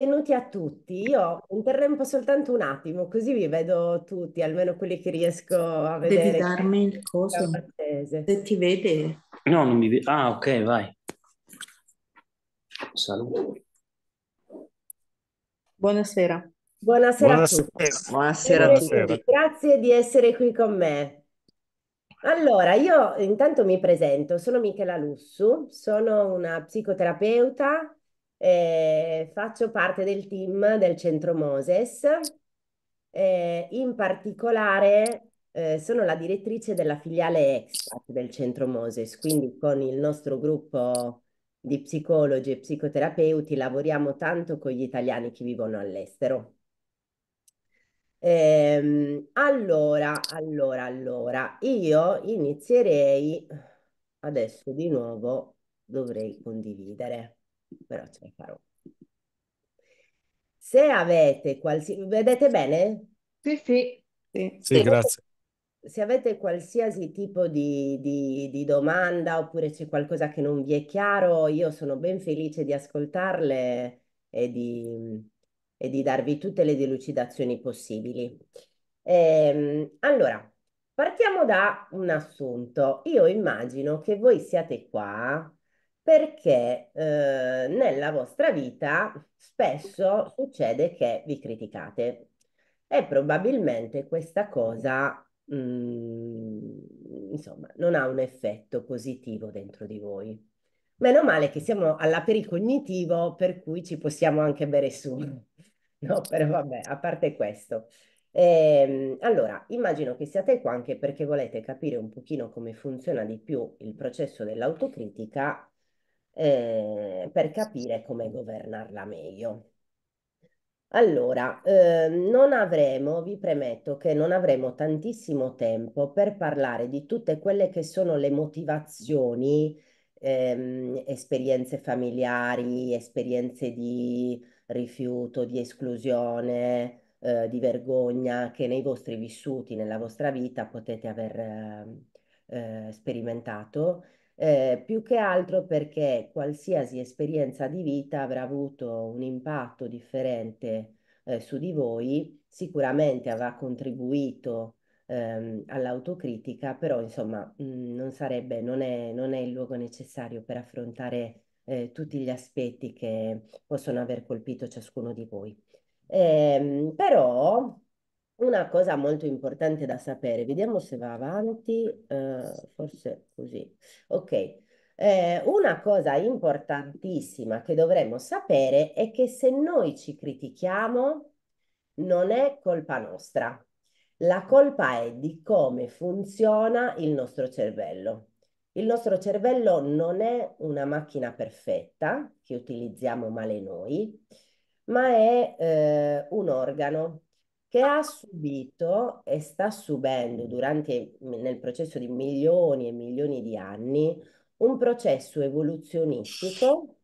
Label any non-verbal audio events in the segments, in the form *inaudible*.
Benvenuti a tutti. Io interrompo soltanto un attimo, così vi vedo tutti, almeno quelli che riesco a vedere. Devi darmi il coso. Se ti vede. No, non mi vede. Ah, ok, vai. Saluto. Buonasera. Buonasera, Buonasera. a tutti. Buonasera Buonasera. Tutti. Grazie di essere qui con me. Allora, io intanto mi presento, sono Michela Lussu, sono una psicoterapeuta eh, faccio parte del team del Centro Moses, eh, in particolare eh, sono la direttrice della filiale Expat del Centro Moses, quindi con il nostro gruppo di psicologi e psicoterapeuti lavoriamo tanto con gli italiani che vivono all'estero. Ehm, allora, allora, allora, io inizierei adesso di nuovo dovrei condividere però ce la farò. Se avete qualsiasi... Vedete bene? Sì, sì. Sì, sì grazie. Se avete qualsiasi tipo di, di, di domanda oppure c'è qualcosa che non vi è chiaro, io sono ben felice di ascoltarle e di, e di darvi tutte le delucidazioni possibili. Ehm, allora, partiamo da un assunto. Io immagino che voi siate qua perché eh, nella vostra vita spesso succede che vi criticate e probabilmente questa cosa, mh, mm, insomma, non ha un effetto positivo dentro di voi. Meno male che siamo all'apericognitivo, per cui ci possiamo anche bere su. *laughs* No, però vabbè, a parte questo. Ehm, allora, immagino che siate qua anche perché volete capire un pochino come funziona di più il processo dell'autocritica eh, per capire come governarla meglio. Allora, eh, non avremo, vi premetto che non avremo tantissimo tempo per parlare di tutte quelle che sono le motivazioni, ehm, esperienze familiari, esperienze di rifiuto, di esclusione, eh, di vergogna che nei vostri vissuti, nella vostra vita potete aver ehm, eh, sperimentato eh, più che altro perché qualsiasi esperienza di vita avrà avuto un impatto differente eh, su di voi, sicuramente avrà contribuito ehm, all'autocritica, però insomma mh, non sarebbe, non è, non è, il luogo necessario per affrontare eh, tutti gli aspetti che possono aver colpito ciascuno di voi. Ehm, però una cosa molto importante da sapere, vediamo se va avanti, eh, forse così. Ok, eh, una cosa importantissima che dovremmo sapere è che se noi ci critichiamo non è colpa nostra, la colpa è di come funziona il nostro cervello. Il nostro cervello non è una macchina perfetta che utilizziamo male noi, ma è eh, un organo che ha subito e sta subendo durante, mm, nel processo di milioni e milioni di anni un processo evoluzionistico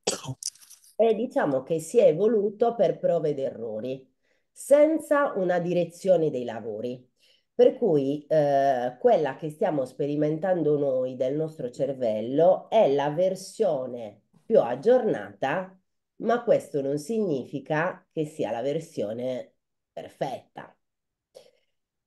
e diciamo che si è evoluto per prove ed errori, senza una direzione dei lavori. Per cui eh, quella che stiamo sperimentando noi del nostro cervello è la versione più aggiornata, ma questo non significa che sia la versione perfetta.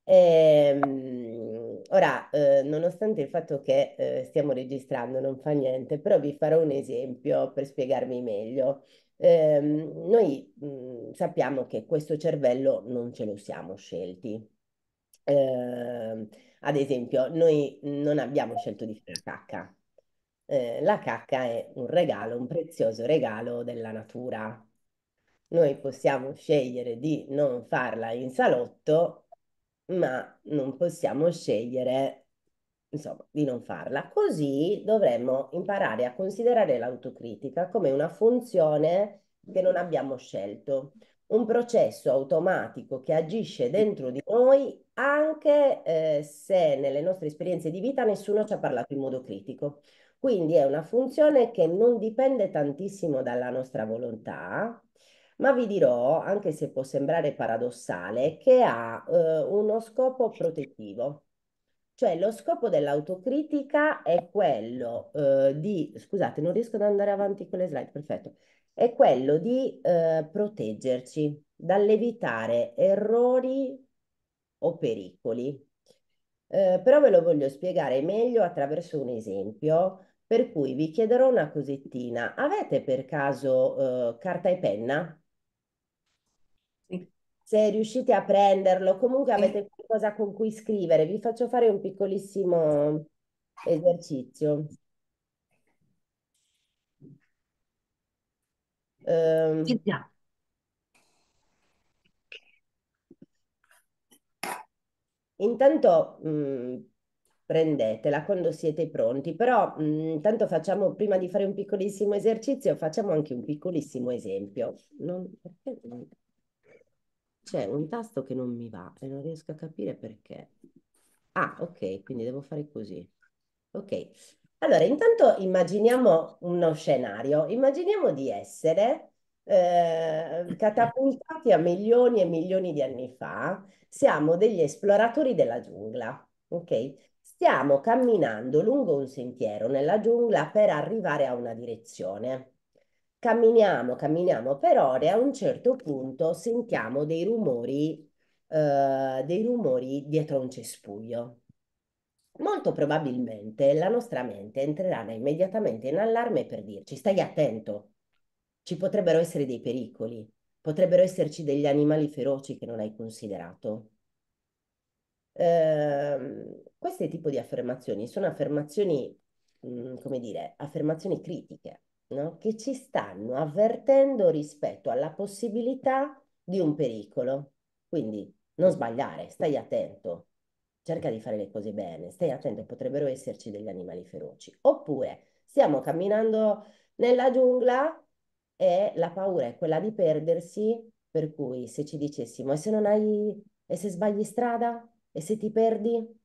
Ehm, ora, eh, nonostante il fatto che eh, stiamo registrando, non fa niente, però vi farò un esempio per spiegarmi meglio. Ehm, noi mh, mm, sappiamo che questo cervello non ce lo siamo scelti. Ehm, ad esempio, noi non abbiamo scelto di fare cacca. Eh, la cacca è un regalo, un prezioso regalo della natura. Noi possiamo scegliere di non farla in salotto, ma non possiamo scegliere, insomma, di non farla. Così dovremmo imparare a considerare l'autocritica come una funzione che non abbiamo scelto, un processo automatico che agisce dentro di noi anche eh, se nelle nostre esperienze di vita nessuno ci ha parlato in modo critico. Quindi è una funzione che non dipende tantissimo dalla nostra volontà, ma vi dirò, anche se può sembrare paradossale, che ha eh, uno scopo protettivo. Cioè lo scopo dell'autocritica è quello eh, di, scusate, non riesco ad andare avanti con le slide, perfetto, è quello di eh, proteggerci dall'evitare errori o pericoli. Eh, però ve lo voglio spiegare meglio attraverso un esempio, per cui vi chiederò una cosettina. Avete per caso eh, carta e penna? se riuscite a prenderlo, comunque avete qualcosa con cui scrivere. Vi faccio fare un piccolissimo esercizio. Um, Intanto mh, mm, prendetela quando siete pronti, però mh, mm, intanto facciamo, prima di fare un piccolissimo esercizio, facciamo anche un piccolissimo esempio. Non, perché non c'è un tasto che non mi va e non riesco a capire perché. Ah, ok, quindi devo fare così. Ok, allora intanto immaginiamo uno scenario, immaginiamo di essere eh, catapultati a milioni e milioni di anni fa, siamo degli esploratori della giungla, ok? Stiamo camminando lungo un sentiero nella giungla per arrivare a una direzione camminiamo, camminiamo per ore, a un certo punto sentiamo dei rumori, eh, dei rumori dietro un cespuglio. Molto probabilmente la nostra mente entrerà immediatamente in allarme per dirci stai attento, ci potrebbero essere dei pericoli, potrebbero esserci degli animali feroci che non hai considerato. Eh, questi tipi di affermazioni sono affermazioni, mh, mm, come dire, affermazioni critiche no? che ci stanno avvertendo rispetto alla possibilità di un pericolo. Quindi non sbagliare, stai attento, cerca di fare le cose bene, stai attento, potrebbero esserci degli animali feroci. Oppure stiamo camminando nella giungla e la paura è quella di perdersi, per cui se ci dicessimo e se non hai, e se sbagli strada, e se ti perdi,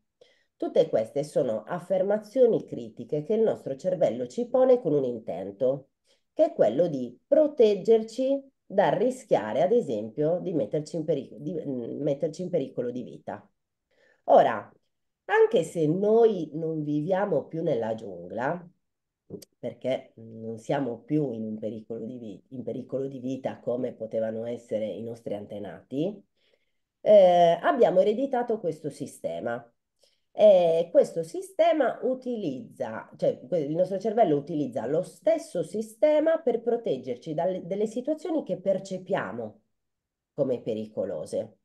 Tutte queste sono affermazioni critiche che il nostro cervello ci pone con un intento, che è quello di proteggerci dal rischiare, ad esempio, di metterci in, peric- di mm, metterci in pericolo di vita. Ora, anche se noi non viviamo più nella giungla, perché non siamo più in pericolo di, vi- in pericolo di vita come potevano essere i nostri antenati, eh, abbiamo ereditato questo sistema e eh, questo sistema utilizza, cioè il nostro cervello utilizza lo stesso sistema per proteggerci dalle situazioni che percepiamo come pericolose,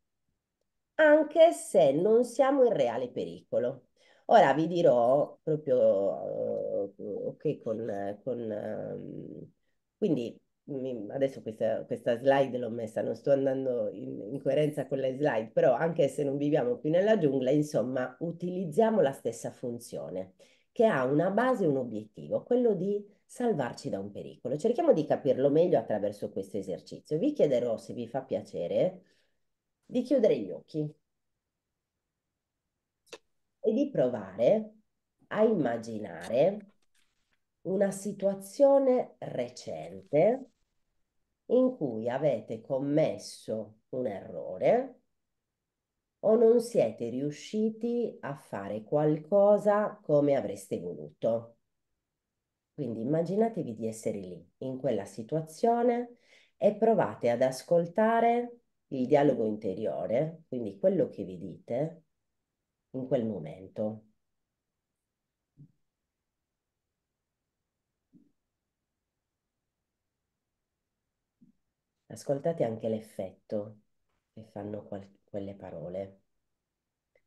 anche se non siamo in reale pericolo. Ora vi dirò proprio uh, con, con ehm, quindi adesso questa, questa slide l'ho messa, non sto andando in, in, coerenza con le slide, però anche se non viviamo più nella giungla, insomma, utilizziamo la stessa funzione che ha una base e un obiettivo, quello di salvarci da un pericolo. Cerchiamo di capirlo meglio attraverso questo esercizio. Vi chiederò, se vi fa piacere, di chiudere gli occhi e di provare a immaginare una situazione recente in cui avete commesso un errore o non siete riusciti a fare qualcosa come avreste voluto. Quindi immaginatevi di essere lì, in quella situazione, e provate ad ascoltare il dialogo interiore, quindi quello che vi dite in quel momento. ascoltate anche l'effetto che fanno qual- quelle parole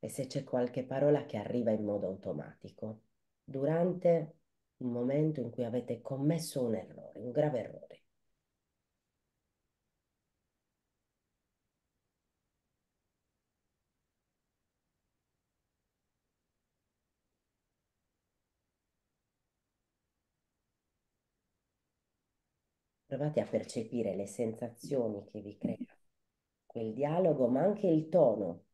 e se c'è qualche parola che arriva in modo automatico durante un momento in cui avete commesso un errore, un grave errore. Provate a percepire le sensazioni che vi crea quel dialogo, ma anche il tono,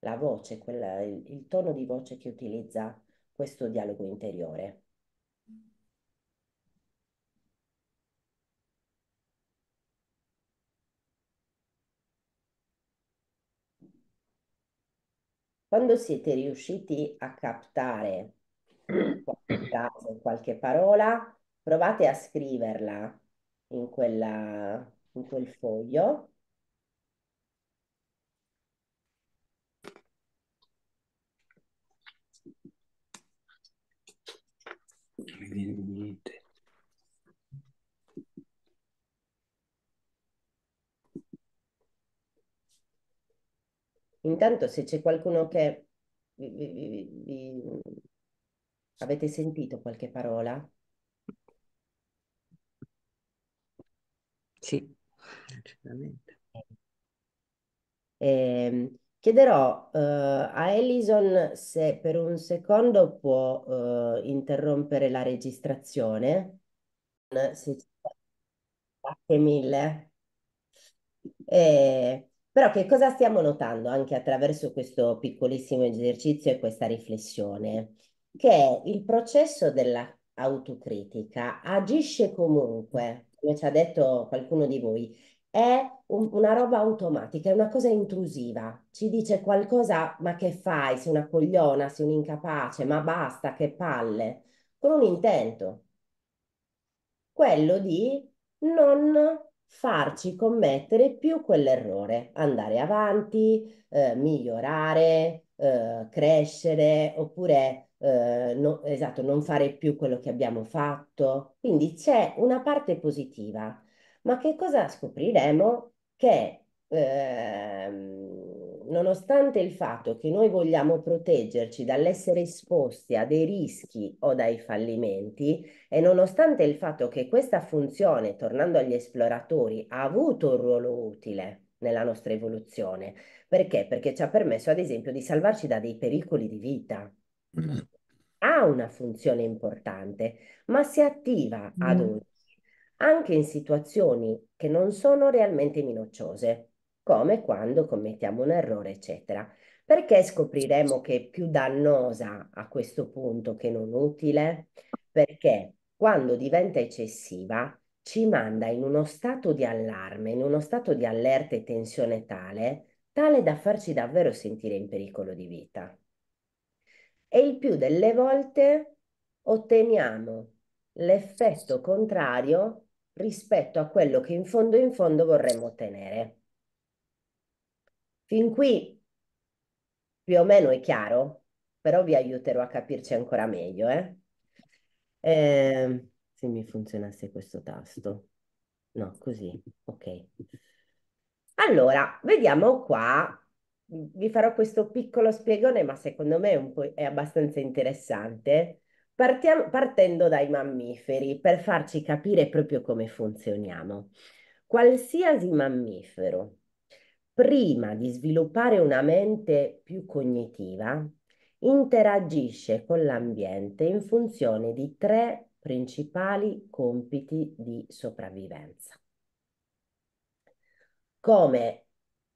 la voce, quella, il, il tono di voce che utilizza questo dialogo interiore. Quando siete riusciti a captare qualche frase, qualche parola, provate a scriverla in quella, in quel foglio. Non mi Intanto se c'è qualcuno che vi, vi, vi, avete sentito qualche parola? Sì, certamente. Eh, chiederò eh, a Alison se per un secondo può eh, interrompere la registrazione. Se ci... Grazie mille. Eh, però che cosa stiamo notando anche attraverso questo piccolissimo esercizio e questa riflessione? Che il processo dell'autocritica agisce comunque come ci ha detto qualcuno di voi, è un, una roba automatica, è una cosa intrusiva, ci dice qualcosa, ma che fai? Sei una cogliona, sei un incapace, ma basta, che palle, con un intento, quello di non farci commettere più quell'errore, andare avanti, eh, migliorare, eh, crescere, oppure eh, no, esatto, non fare più quello che abbiamo fatto. Quindi c'è una parte positiva, ma che cosa scopriremo? Che ehm, nonostante il fatto che noi vogliamo proteggerci dall'essere esposti a dei rischi o dai fallimenti e nonostante il fatto che questa funzione, tornando agli esploratori, ha avuto un ruolo utile nella nostra evoluzione, perché? Perché ci ha permesso ad esempio di salvarci da dei pericoli di vita. Mm. ha una funzione importante, ma si attiva mm. ad oggi anche in situazioni che non sono realmente minacciose, come quando commettiamo un errore, eccetera. Perché scopriremo che è più dannosa a questo punto che non utile? Perché quando diventa eccessiva ci manda in uno stato di allarme, in uno stato di allerta e tensione tale, tale da farci davvero sentire in pericolo di vita e il più delle volte otteniamo l'effetto contrario rispetto a quello che in fondo in fondo vorremmo ottenere. Fin qui più o meno è chiaro, però vi aiuterò a capirci ancora meglio. Eh? Eh, se mi funzionasse questo tasto. No, così, ok. Allora, vediamo qua vi farò questo piccolo spiegone, ma secondo me è abbastanza interessante. Partiamo, partendo dai mammiferi per farci capire proprio come funzioniamo. Qualsiasi mammifero, prima di sviluppare una mente più cognitiva, interagisce con l'ambiente in funzione di tre principali compiti di sopravvivenza. Come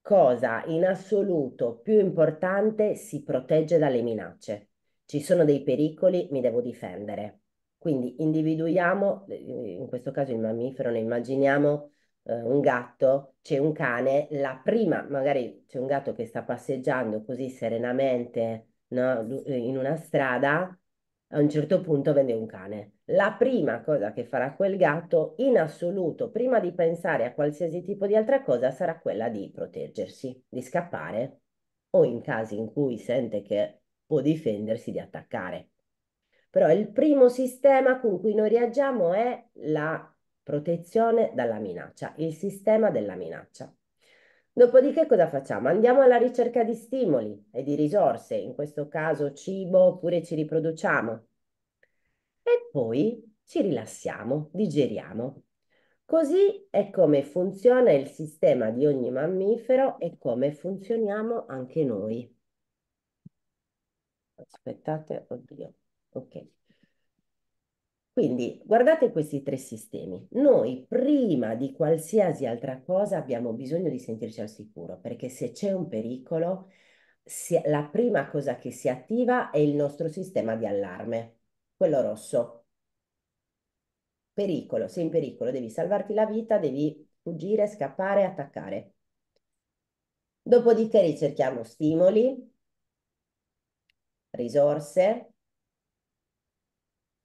cosa in assoluto più importante si protegge dalle minacce. Ci sono dei pericoli, mi devo difendere. Quindi individuiamo, eh, in questo caso il mammifero, ne immaginiamo eh, un gatto, c'è un cane, la prima, magari c'è un gatto che sta passeggiando così serenamente no, in una strada, a un certo punto vede un cane la prima cosa che farà quel gatto in assoluto, prima di pensare a qualsiasi tipo di altra cosa, sarà quella di proteggersi, di scappare o in casi in cui sente che può difendersi di attaccare. Però il primo sistema con cui noi reagiamo è la protezione dalla minaccia, il sistema della minaccia. Dopodiché cosa facciamo? Andiamo alla ricerca di stimoli e di risorse, in questo caso cibo oppure ci riproduciamo e poi ci rilassiamo, digeriamo. Così è come funziona il sistema di ogni mammifero e come funzioniamo anche noi. Aspettate, oddio, ok. Quindi guardate questi tre sistemi. Noi prima di qualsiasi altra cosa abbiamo bisogno di sentirci al sicuro perché se c'è un pericolo, si, la prima cosa che si attiva è il nostro sistema di allarme quello rosso. Pericolo, sei in pericolo, devi salvarti la vita, devi fuggire, scappare, attaccare. Dopodiché ricerchiamo stimoli, risorse,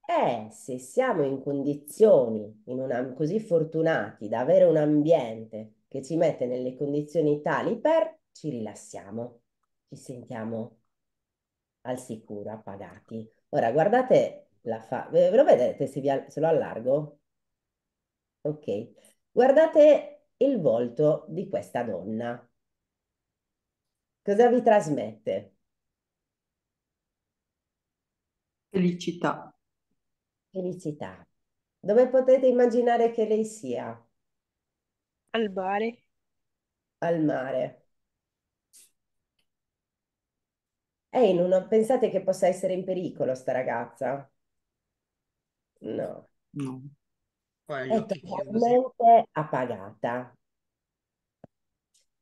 e se siamo in condizioni in una, così fortunati da avere un ambiente che ci mette nelle condizioni tali per, ci rilassiamo, ci sentiamo al sicuro, appagati. Ora guardate la fa. Ve lo vedete se, vi, se lo allargo? Ok. Guardate il volto di questa donna. Cosa vi trasmette? Felicità. Felicità. Dove potete immaginare che lei sia? Al mare. Al mare. È eh, in uno... Pensate che possa essere in pericolo sta ragazza? No. No. Quello È che io totalmente appagata,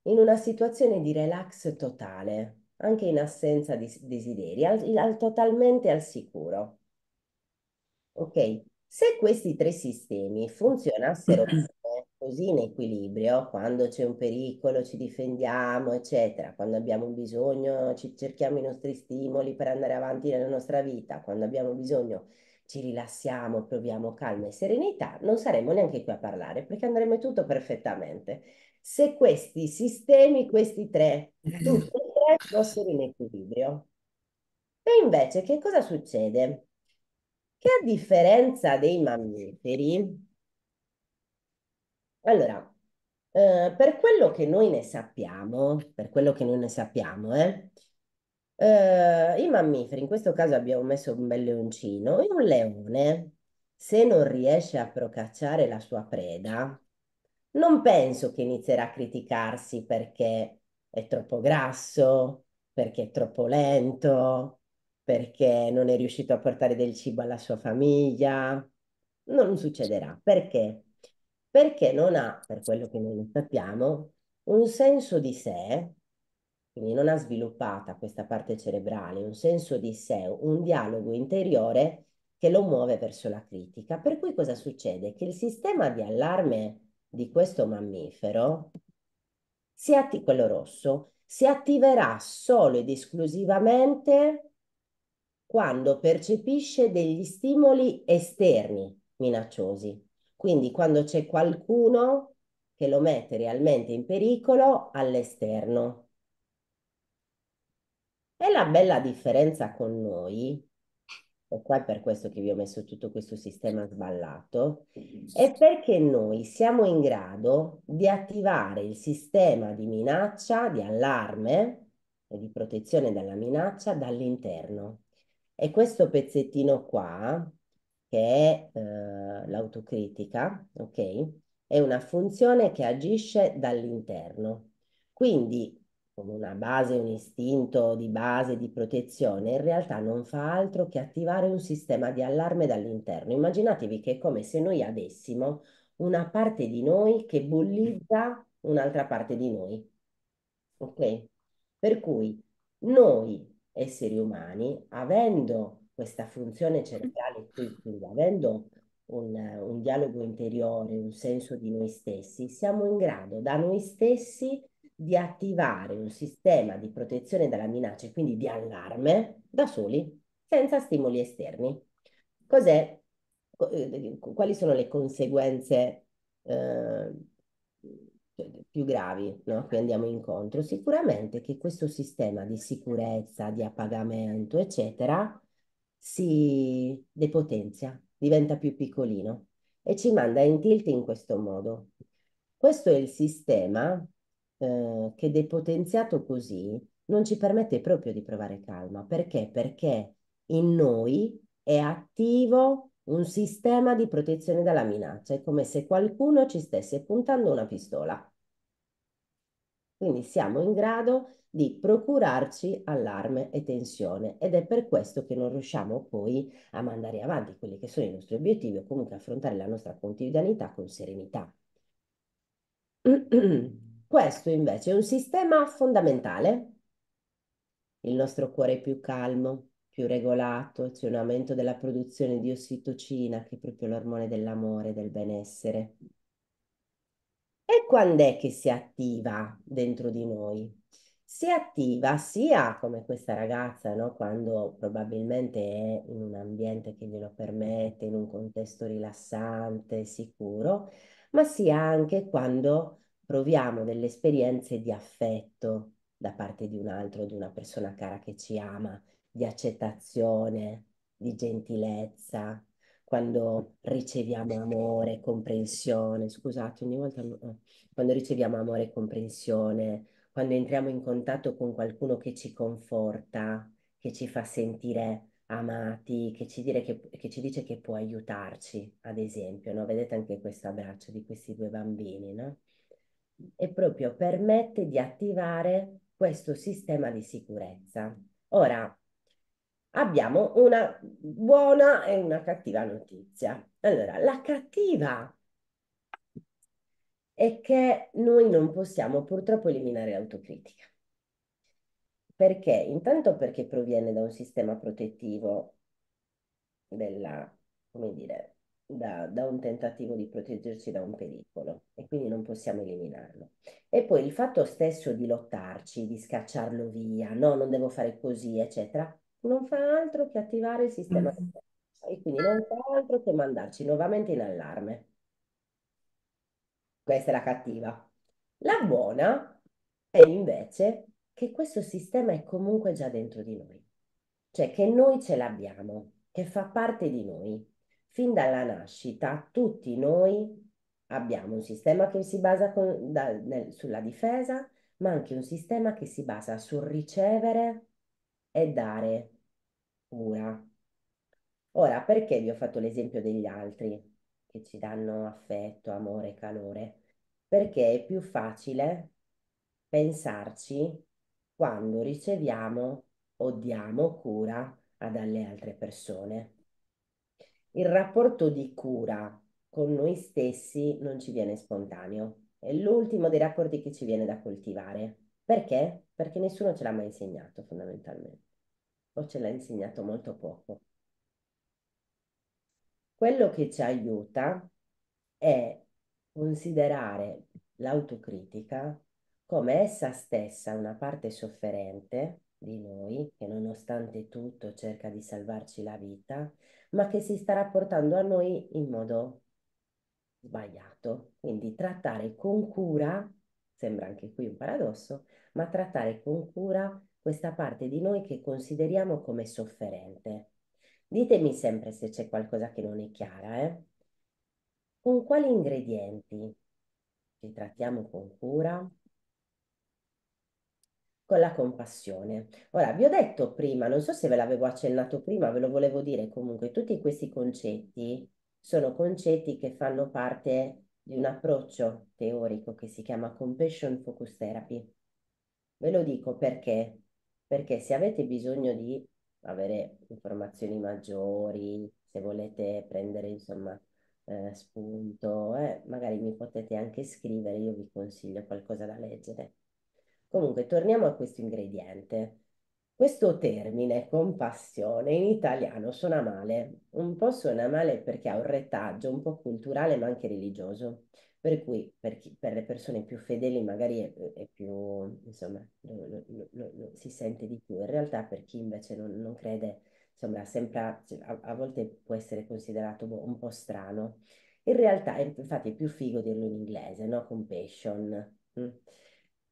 in una situazione di relax totale, anche in assenza di desideri, al- al- totalmente al sicuro. Ok, se questi tre sistemi funzionassero *clears throat* così in equilibrio, quando c'è un pericolo ci difendiamo, eccetera, quando abbiamo bisogno ci cerchiamo i nostri stimoli per andare avanti nella nostra vita, quando abbiamo bisogno ci rilassiamo, proviamo calma e serenità, non saremo neanche qui a parlare perché andremo tutto perfettamente. Se questi sistemi, questi tre, *laughs* tutti e tre fossero in equilibrio. E invece che cosa succede? Che a differenza dei mammiferi, allora, eh, per quello che noi ne sappiamo, per quello che noi ne sappiamo, eh, eh, i mammiferi, in questo caso abbiamo messo un bel leoncino e un leone, se non riesce a procacciare la sua preda, non penso che inizierà a criticarsi perché è troppo grasso, perché è troppo lento, perché non è riuscito a portare del cibo alla sua famiglia. Non succederà. Perché? Perché non ha, per quello che noi sappiamo, un senso di sé quindi non ha sviluppata questa parte cerebrale, un senso di sé, un dialogo interiore che lo muove verso la critica. Per cui cosa succede? Che il sistema di allarme di questo mammifero, quello rosso, si attiverà solo ed esclusivamente quando percepisce degli stimoli esterni minacciosi. Quindi quando c'è qualcuno che lo mette realmente in pericolo all'esterno. E la bella differenza con noi, e qua è per questo che vi ho messo tutto questo sistema sballato, è perché noi siamo in grado di attivare il sistema di minaccia, di allarme e di protezione dalla minaccia dall'interno. E questo pezzettino qua, che è eh, l'autocritica, ok? È una funzione che agisce dall'interno. Quindi con una base, un istinto di base di protezione, in realtà non fa altro che attivare un sistema di allarme dall'interno. Immaginatevi che è come se noi avessimo una parte di noi che bollizza un'altra parte di noi. Ok? Per cui noi esseri umani, avendo questa funzione cerebrale, quindi avendo un, un dialogo interiore, un senso di noi stessi, siamo in grado da noi stessi di attivare un sistema di protezione dalla minaccia e quindi di allarme da soli, senza stimoli esterni. Cos'è? Eh, quali sono le conseguenze eh, più gravi no? cui andiamo incontro? Sicuramente che questo sistema di sicurezza, di appagamento, eccetera, si depotenzia, diventa più piccolino e ci manda in tilt in questo modo. Questo è il sistema eh, che depotenziato così non ci permette proprio di provare calma. Perché? Perché in noi è attivo un sistema di protezione dalla minaccia. È come se qualcuno ci stesse puntando una pistola. Quindi siamo in grado di procurarci allarme e tensione ed è per questo che non riusciamo poi a mandare avanti quelli che sono i nostri obiettivi o comunque affrontare la nostra quotidianità con serenità. *clears throat* Questo invece è un sistema fondamentale. Il nostro cuore è più calmo, più regolato, c'è un aumento della produzione di ossitocina, che è proprio l'ormone dell'amore, del benessere. E quando è che si attiva dentro di noi? Si attiva sia come questa ragazza, no? quando probabilmente è in un ambiente che glielo permette, in un contesto rilassante, sicuro, ma sia anche quando proviamo delle esperienze di affetto da parte di un altro, di una persona cara che ci ama, di accettazione, di gentilezza, quando riceviamo amore, comprensione, scusate, ogni volta eh, quando riceviamo amore e comprensione, quando entriamo in contatto con qualcuno che ci conforta, che ci fa sentire amati, che ci, che, che ci dice che può aiutarci, ad esempio, no? Vedete anche questo abbraccio di questi due bambini, no? e proprio permette di attivare questo sistema di sicurezza. Ora, abbiamo una buona e una cattiva notizia. Allora, la cattiva è che noi non possiamo purtroppo eliminare l'autocritica. Perché? Intanto perché proviene da un sistema protettivo della, come dire, da, da, un tentativo di proteggerci da un pericolo e quindi non possiamo eliminarlo. E poi il fatto stesso di lottarci, di scacciarlo via, no, non devo fare così, eccetera, non fa altro che attivare il sistema mm. e quindi non fa altro che mandarci nuovamente in allarme. Questa è la cattiva. La buona è invece che questo sistema è comunque già dentro di noi, cioè che noi ce l'abbiamo, che fa parte di noi, fin dalla nascita tutti noi abbiamo un sistema che si basa con, da, nel, sulla difesa, ma anche un sistema che si basa sul ricevere e dare cura. Ora, perché vi ho fatto l'esempio degli altri che ci danno affetto, amore e calore? Perché è più facile pensarci quando riceviamo o diamo cura ad alle altre persone il rapporto di cura con noi stessi non ci viene spontaneo. È l'ultimo dei rapporti che ci viene da coltivare. Perché? Perché nessuno ce l'ha mai insegnato fondamentalmente, o ce l'ha insegnato molto poco. Quello che ci aiuta è considerare l'autocritica come essa stessa una parte sofferente di noi, che nonostante tutto cerca di salvarci la vita, ma che si sta rapportando a noi in modo sbagliato. Quindi trattare con cura, sembra anche qui un paradosso, ma trattare con cura questa parte di noi che consideriamo come sofferente. Ditemi sempre se c'è qualcosa che non è chiara, eh? Con quali ingredienti ci trattiamo con cura? con la compassione. Ora, vi ho detto prima, non so se ve l'avevo accennato prima, ve lo volevo dire comunque, tutti questi concetti sono concetti che fanno parte di un approccio teorico che si chiama Compassion Focus Therapy. Ve lo dico perché? Perché se avete bisogno di avere informazioni maggiori, se volete prendere insomma eh, spunto, eh, magari mi potete anche scrivere, io vi consiglio qualcosa da leggere. Comunque, torniamo a questo ingrediente. Questo termine, compassione, in italiano suona male. Un po' suona male perché ha un retaggio un po' culturale ma anche religioso. Per cui per, chi, per le persone più fedeli magari è, è più, insomma, lo, lo, lo, si sente di più. In realtà per chi invece non, non crede, insomma, sembra, a, a, volte può essere considerato un po' strano. In realtà infatti è più figo dirlo in inglese, no? Compassion. Mm.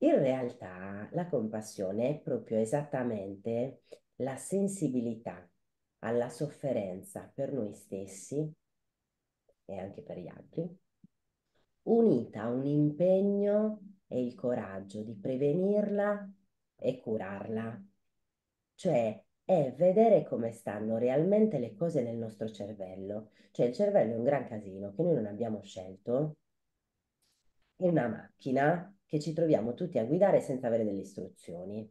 In realtà la compassione è proprio esattamente la sensibilità alla sofferenza per noi stessi e anche per gli altri, unita a un impegno e il coraggio di prevenirla e curarla. Cioè è vedere come stanno realmente le cose nel nostro cervello. Cioè il cervello è un gran casino che noi non abbiamo scelto, è una macchina che ci troviamo tutti a guidare senza avere delle istruzioni.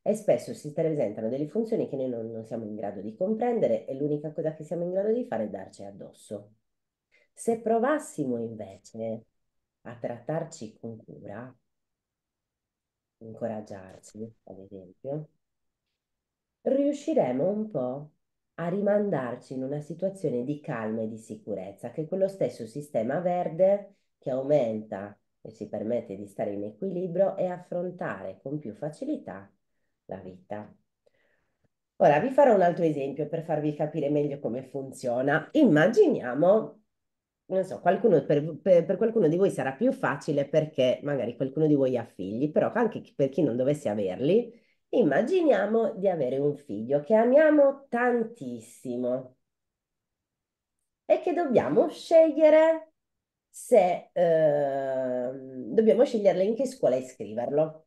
E spesso si presentano delle funzioni che noi non, non siamo in grado di comprendere e l'unica cosa che siamo in grado di fare è darci addosso. Se provassimo invece a trattarci con cura, incoraggiarci, ad esempio, riusciremo un po' a rimandarci in una situazione di calma e di sicurezza, che è quello stesso sistema verde che aumenta e ci permette di stare in equilibrio e affrontare con più facilità la vita. Ora vi farò un altro esempio per farvi capire meglio come funziona. Immaginiamo, non so, qualcuno, per, per, per, qualcuno di voi sarà più facile perché magari qualcuno di voi ha figli, però anche per chi non dovesse averli, immaginiamo di avere un figlio che amiamo tantissimo e che dobbiamo scegliere se eh, dobbiamo sceglierle in che scuola iscriverlo.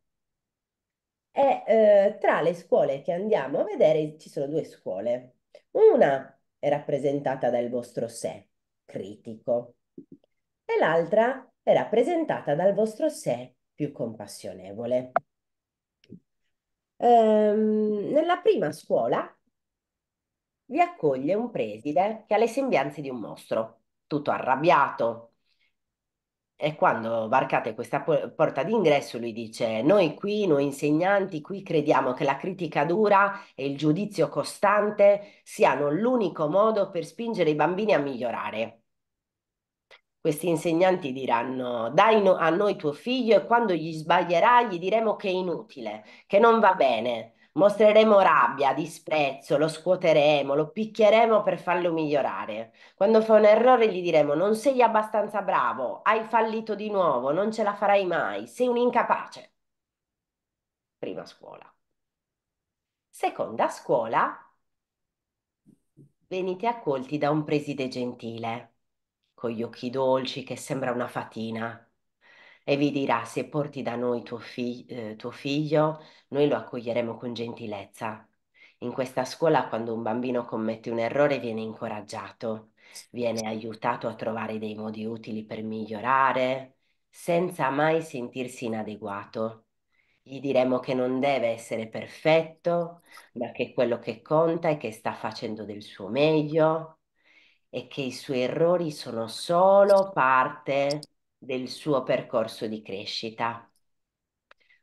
E eh, tra le scuole che andiamo a vedere ci sono due scuole. Una è rappresentata dal vostro sé critico e l'altra è rappresentata dal vostro sé più compassionevole. Ehm, nella prima scuola vi accoglie un preside che ha le sembianze di un mostro, tutto arrabbiato, e quando varcate questa porta d'ingresso, lui dice: Noi qui, noi insegnanti, qui crediamo che la critica dura e il giudizio costante siano l'unico modo per spingere i bambini a migliorare. Questi insegnanti diranno: Dai no- a noi tuo figlio, e quando gli sbaglierà, gli diremo che è inutile, che non va bene. Mostreremo rabbia, disprezzo, lo scuoteremo, lo picchieremo per farlo migliorare. Quando fa un errore gli diremo non sei abbastanza bravo, hai fallito di nuovo, non ce la farai mai, sei un incapace. Prima scuola. Seconda scuola, venite accolti da un preside gentile, con gli occhi dolci che sembra una fatina e vi dirà se porti da noi tuo, fig- eh, tuo figlio, noi lo accoglieremo con gentilezza. In questa scuola quando un bambino commette un errore viene incoraggiato, viene aiutato a trovare dei modi utili per migliorare, senza mai sentirsi inadeguato. Gli diremo che non deve essere perfetto, ma che quello che conta è che sta facendo del suo meglio e che i suoi errori sono solo parte del suo percorso di crescita.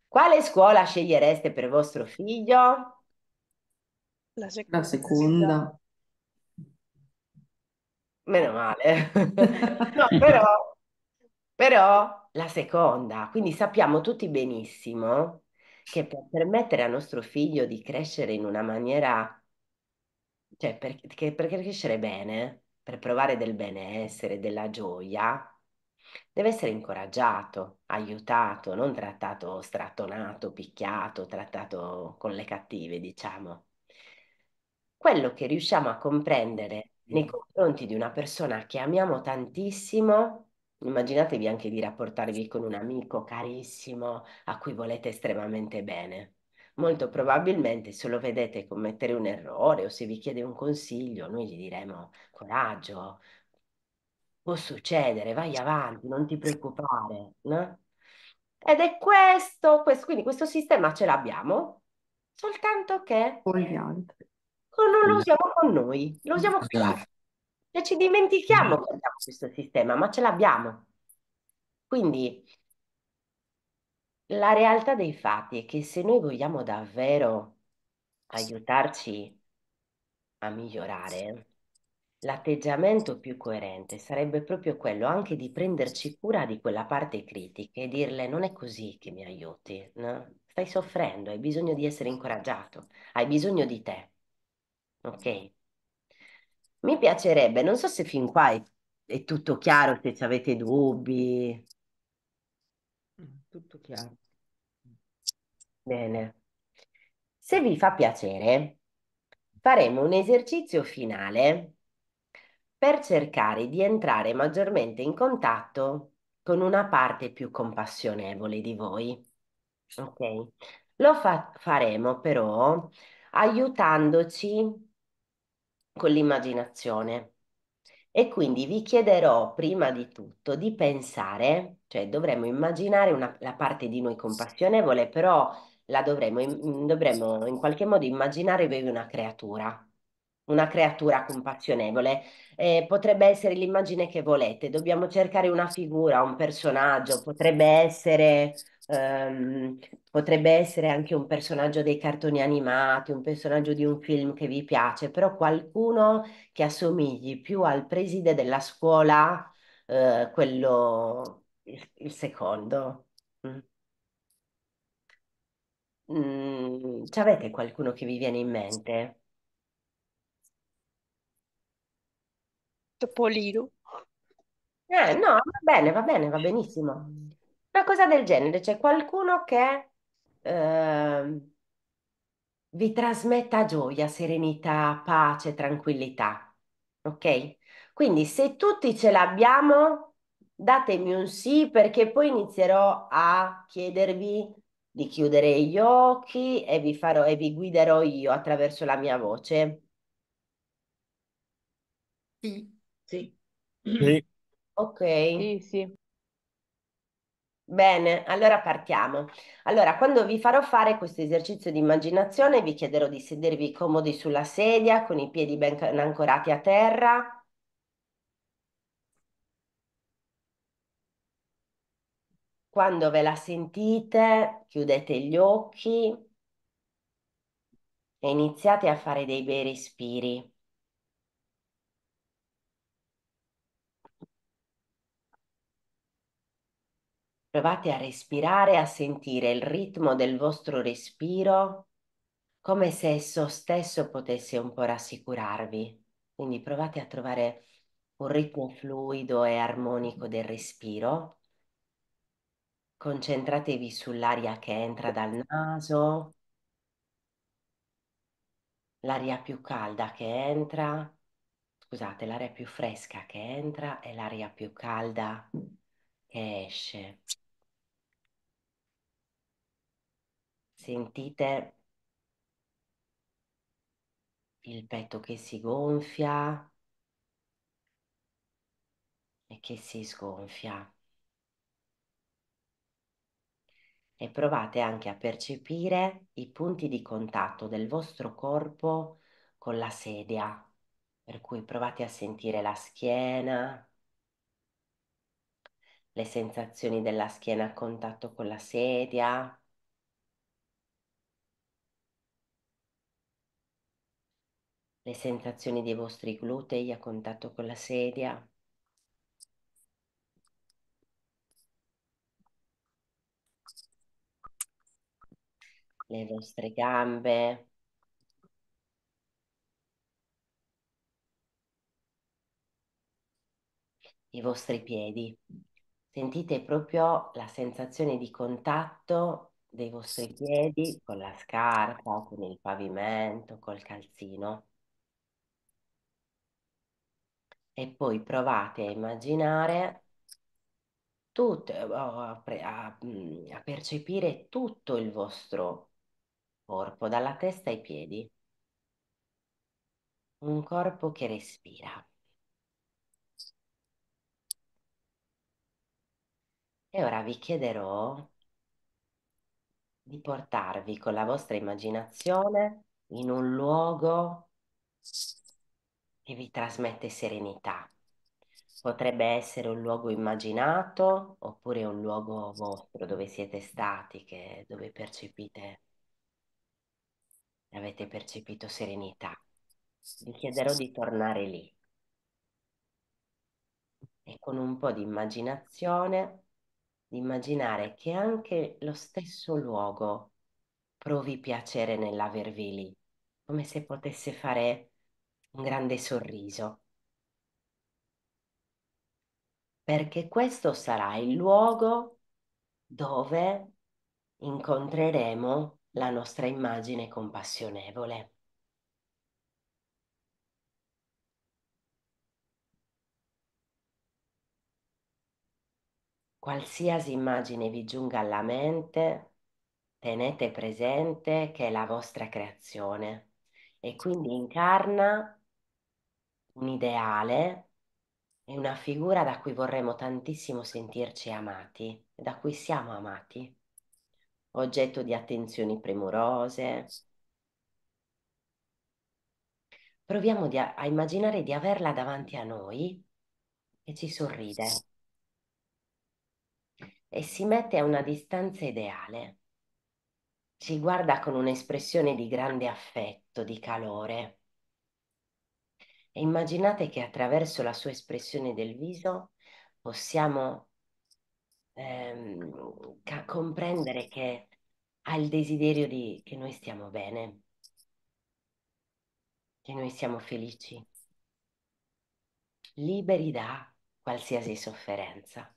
Quale scuola scegliereste per vostro figlio? La seconda. La seconda. Meno male. *laughs* no, però, però la seconda. Quindi sappiamo tutti benissimo che per permettere a nostro figlio di crescere in una maniera, cioè per, che, per crescere bene, per provare del benessere, della gioia, Deve essere incoraggiato, aiutato, non trattato strattonato, picchiato, trattato con le cattive, diciamo. Quello che riusciamo a comprendere nei confronti di una persona che amiamo tantissimo, immaginatevi anche di rapportarvi con un amico carissimo a cui volete estremamente bene. Molto probabilmente se lo vedete commettere un errore o se vi chiede un consiglio, noi gli diremo coraggio, può succedere, vai avanti, non ti preoccupare. No? Ed è questo, questo, quindi questo sistema ce l'abbiamo, soltanto che con gli altri. Non lo esatto. usiamo con noi, lo usiamo con gli altri. Esatto. E ci dimentichiamo esatto. che abbiamo questo sistema, ma ce l'abbiamo. Quindi la realtà dei fatti è che se noi vogliamo davvero aiutarci a migliorare, L'atteggiamento più coerente sarebbe proprio quello anche di prenderci cura di quella parte critica e dirle non è così che mi aiuti, no? Stai soffrendo, hai bisogno di essere incoraggiato, hai bisogno di te. Ok? Mi piacerebbe, non so se fin qua è, è tutto chiaro, se ci avete dubbi. Mm, tutto chiaro. Bene. Se vi fa piacere, faremo un esercizio finale per cercare di entrare maggiormente in contatto con una parte più compassionevole di voi. Ok? Lo fa- faremo però aiutandoci con l'immaginazione. E quindi vi chiederò prima di tutto di pensare, cioè dovremmo immaginare una- la parte di noi compassionevole, però la dovremmo, in- dovremmo in qualche modo immaginare una creatura una creatura compassionevole. Eh, potrebbe essere l'immagine che volete, dobbiamo cercare una figura, un personaggio, potrebbe essere, ehm, potrebbe essere anche un personaggio dei cartoni animati, un personaggio di un film che vi piace, però qualcuno che assomigli più al preside della scuola, eh, quello il, il secondo. Mm. Mm, c'avete qualcuno che vi viene in mente? Topolino. Eh, no, va bene, va bene, va benissimo. Una cosa del genere, c'è qualcuno che eh, vi trasmetta gioia, serenità, pace, tranquillità. Ok? Quindi se tutti ce l'abbiamo, datemi un sì perché poi inizierò a chiedervi di chiudere gli occhi e vi farò e vi guiderò io attraverso la mia voce. Sì. Sì. Sì. Ok. Sì, sì. Bene, allora partiamo. Allora, quando vi farò fare questo esercizio di immaginazione, vi chiederò di sedervi comodi sulla sedia con i piedi ben ancorati a terra. Quando ve la sentite, chiudete gli occhi e iniziate a fare dei bei respiri. Provate a respirare, e a sentire il ritmo del vostro respiro come se esso stesso potesse un po' rassicurarvi. Quindi provate a trovare un ritmo fluido e armonico del respiro. Concentratevi sull'aria che entra dal naso, l'aria più calda che entra, scusate, l'aria più fresca che entra e l'aria più calda che esce. Sentite il petto che si gonfia e che si sgonfia. E provate anche a percepire i punti di contatto del vostro corpo con la sedia, per cui provate a sentire la schiena, le sensazioni della schiena a contatto con la sedia, le sensazioni dei vostri glutei a contatto con la sedia. Le vostre gambe. I vostri piedi. Sentite proprio la sensazione di contatto dei vostri piedi con la scarpa, con il pavimento, col calzino. e poi provate a immaginare tutto, eh, oh, a, a, mm, a percepire tutto il vostro corpo, dalla testa ai piedi. Un corpo che respira. E ora vi chiederò di portarvi con la vostra immaginazione in un luogo e vi trasmette serenità. Potrebbe essere un luogo immaginato oppure un luogo vostro dove siete stati, che, dove percepite, avete percepito serenità. Vi chiederò di tornare lì e con un po' di immaginazione di immaginare che anche lo stesso luogo provi piacere nell'avervi lì, come se potesse fare Boh. grande sorriso, perché questo sarà il luogo dove incontreremo la nostra immagine compassionevole. Qualsiasi immagine vi giunga alla mente, tenete presente che è la vostra creazione e quindi incarna un ideale e una figura da cui vorremmo tantissimo sentirci amati, da cui siamo amati, oggetto di attenzioni premurose. Proviamo a, a immaginare di averla davanti a noi e ci sorride e si mette a una distanza ideale. Ci guarda con un'espressione di grande affetto, di calore immaginate che attraverso la sua espressione del viso possiamo ehm, comprendere che ha il desiderio di che noi stiamo bene, che noi siamo felici, liberi da qualsiasi sofferenza.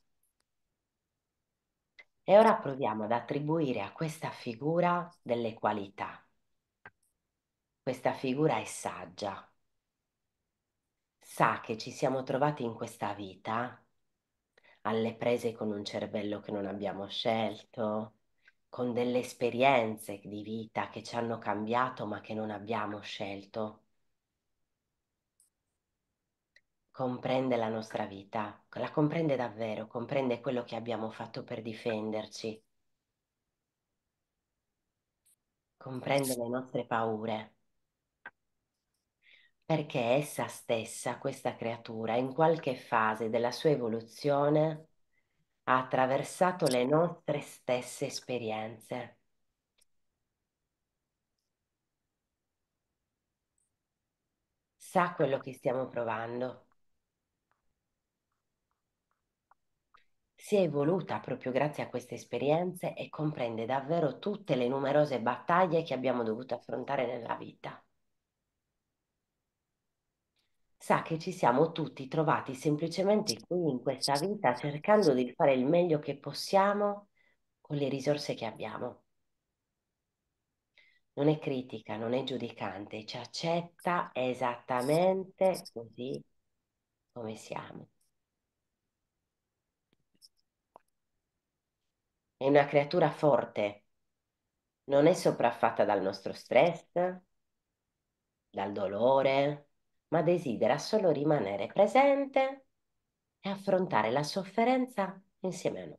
E ora proviamo ad attribuire a questa figura delle qualità. Questa figura è saggia, sa che ci siamo trovati in questa vita, alle prese con un cervello che non abbiamo scelto, con delle esperienze di vita che ci hanno cambiato ma che non abbiamo scelto. Comprende la nostra vita, la comprende davvero, comprende quello che abbiamo fatto per difenderci, comprende le nostre paure perché essa stessa, questa creatura, in qualche fase della sua evoluzione ha attraversato le nostre stesse esperienze. Sa quello che stiamo provando. Si è evoluta proprio grazie a queste esperienze e comprende davvero tutte le numerose battaglie che abbiamo dovuto affrontare nella vita. Sa che ci siamo tutti trovati semplicemente qui in questa vita cercando di fare il meglio che possiamo con le risorse che abbiamo. Non è critica, non è giudicante, ci accetta esattamente così come siamo. È una creatura forte, non è sopraffatta dal nostro stress, dal dolore, ma desidera solo rimanere presente e affrontare la sofferenza insieme a noi.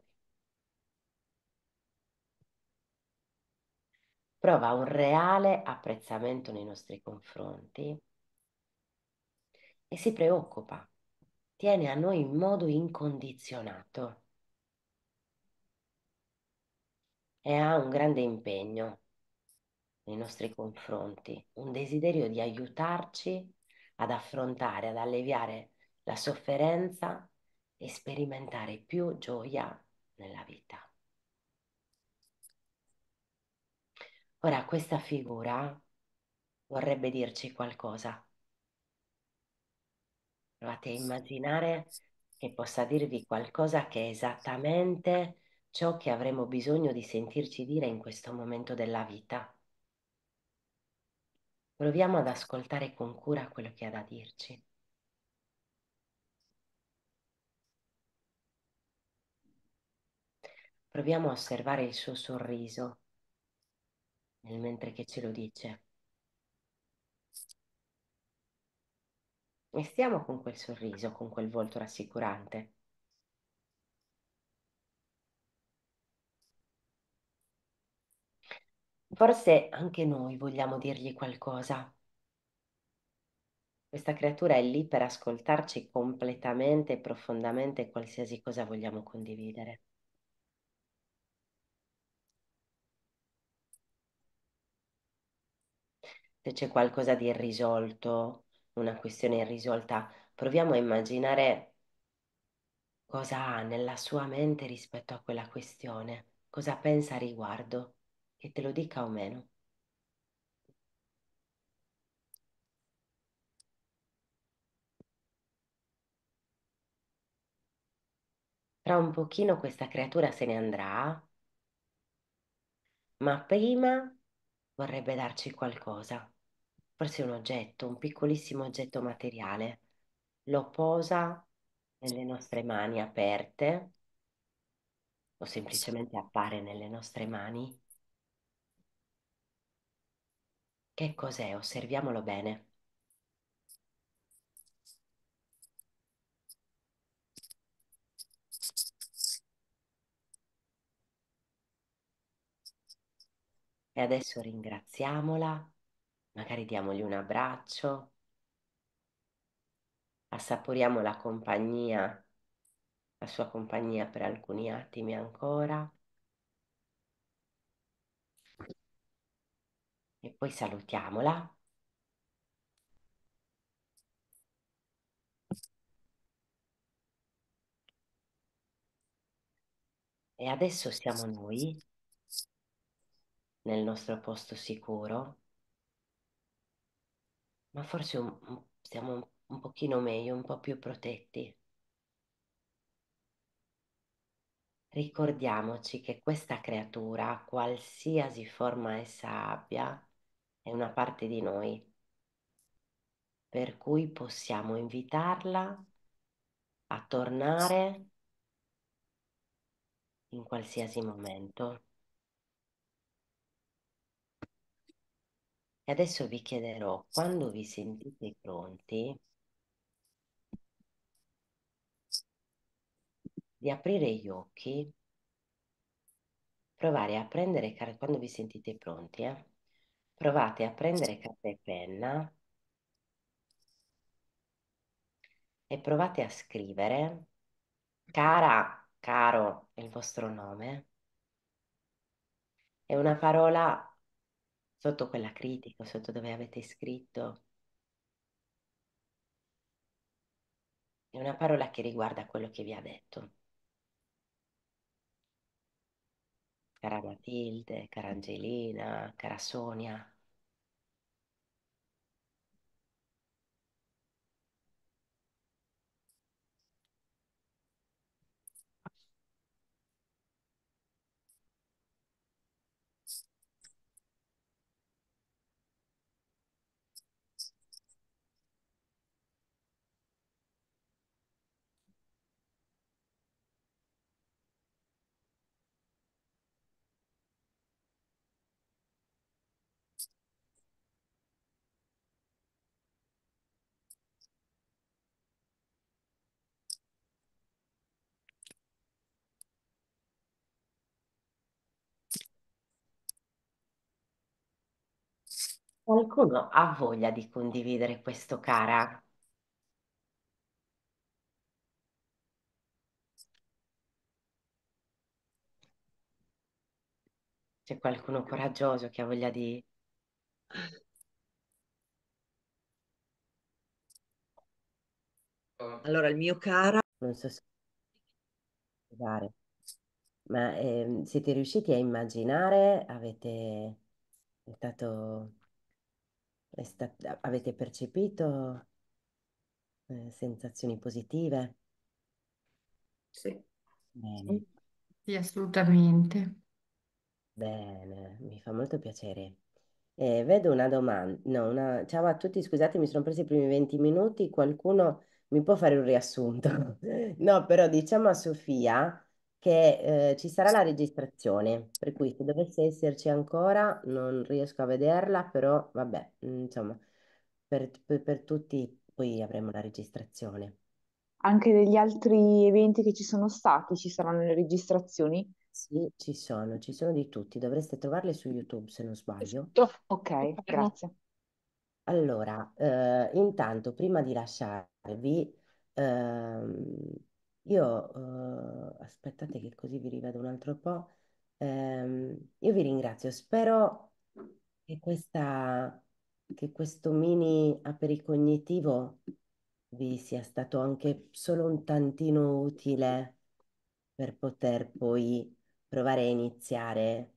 Prova un reale apprezzamento nei nostri confronti e si preoccupa, tiene a noi in modo incondizionato e ha un grande impegno nei nostri confronti, un desiderio di aiutarci ad affrontare, ad alleviare la sofferenza e sperimentare più gioia nella vita. Ora questa figura vorrebbe dirci qualcosa. Provate a immaginare che possa dirvi qualcosa che è esattamente ciò che avremo bisogno di sentirci dire in questo momento della vita. Proviamo ad ascoltare con cura quello che ha da dirci. Proviamo a osservare il suo sorriso nel mentre che ce lo dice. E stiamo con quel sorriso, con quel volto rassicurante. Forse anche noi vogliamo dirgli qualcosa. Questa creatura è lì per ascoltarci completamente e profondamente qualsiasi cosa vogliamo condividere. Se c'è qualcosa di irrisolto, una questione irrisolta, proviamo a immaginare cosa ha nella sua mente rispetto a quella questione, cosa pensa a riguardo che te lo dica o meno. Tra un pochino questa creatura se ne andrà, ma prima vorrebbe darci qualcosa, forse un oggetto, un piccolissimo oggetto materiale. Lo posa nelle nostre mani aperte o semplicemente appare nelle nostre mani Che cos'è? Osserviamolo bene. E adesso ringraziamola, magari diamogli un abbraccio, assaporiamo la compagnia, la sua compagnia per alcuni attimi ancora. e poi salutiamola. E adesso siamo noi nel nostro posto sicuro, ma forse un, siamo un, un pochino meglio, un po' più protetti. Ricordiamoci che questa creatura, qualsiasi forma essa abbia, è una parte di noi, per cui possiamo invitarla a tornare in qualsiasi momento. E adesso vi chiederò, quando vi sentite pronti, di aprire gli occhi, provare a prendere, quando vi sentite pronti, eh? Provate a prendere carta e penna e provate a scrivere, cara, caro, il vostro nome, e una parola sotto quella critica, sotto dove avete scritto, è una parola che riguarda quello che vi ha detto. cara Matilde, cara Angelina, cara Sonia. Qualcuno ha voglia di condividere questo, cara? C'è qualcuno coraggioso che ha voglia di... Allora, il mio cara... Non so se... Ma ehm, siete riusciti a immaginare? Avete tentato avete percepito eh, sensazioni positive? Sì. Bene, Sì, assolutamente. bene, mi fa molto piacere. Eh, vedo una domanda. No, una... Ciao a tutti, scusate, mi sono presi i primi 20 minuti. Qualcuno mi può fare un riassunto? *laughs* No, però diciamo a Sofia che eh, ci sarà la registrazione, per cui se dovesse esserci ancora non riesco a vederla, però vabbè, mm, insomma, per, per- per tutti poi avremo la registrazione. Anche degli altri eventi che ci sono stati, ci saranno le registrazioni? Sì, ci sono, ci sono di tutti, dovreste trovarle su YouTube se non sbaglio. Giusto. Ok, grazie. Allora, eh, intanto prima di lasciarvi, ehm, io, eh, aspettate che così vi rivedo un altro po'. Ehm, io vi ringrazio, spero che questa, che questo mini apericognitivo vi sia stato anche solo un tantino utile per poter poi provare a iniziare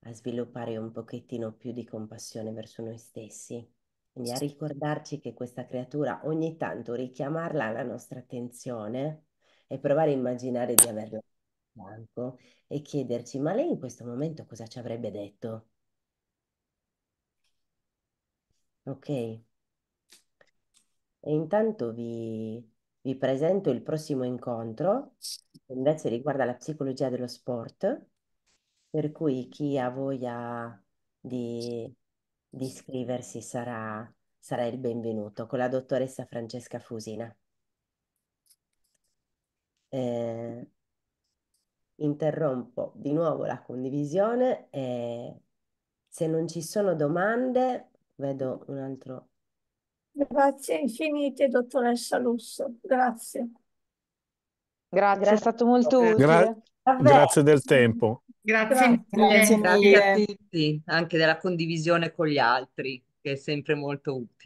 a sviluppare un pochettino più di compassione verso noi stessi. Quindi a ricordarci che questa creatura ogni tanto richiamarla alla nostra attenzione e provare a immaginare di averla fianco e chiederci, ma lei in questo momento cosa ci avrebbe detto? Ok? E intanto vi, vi presento il prossimo incontro, che invece riguarda la psicologia dello sport, per cui chi ha voglia di, di iscriversi sarà, sarà il benvenuto con la dottoressa Francesca Fusina eh, interrompo di nuovo la condivisione e eh, se non ci sono domande, vedo un altro. Grazie infinite, dottoressa Lusso. Grazie. Grazie, Grazie. è stato molto utile. Gra Vabbè. Grazie del tempo. Grazie, Grazie Grazie a tutti, anche della condivisione con gli altri, che è sempre molto utile.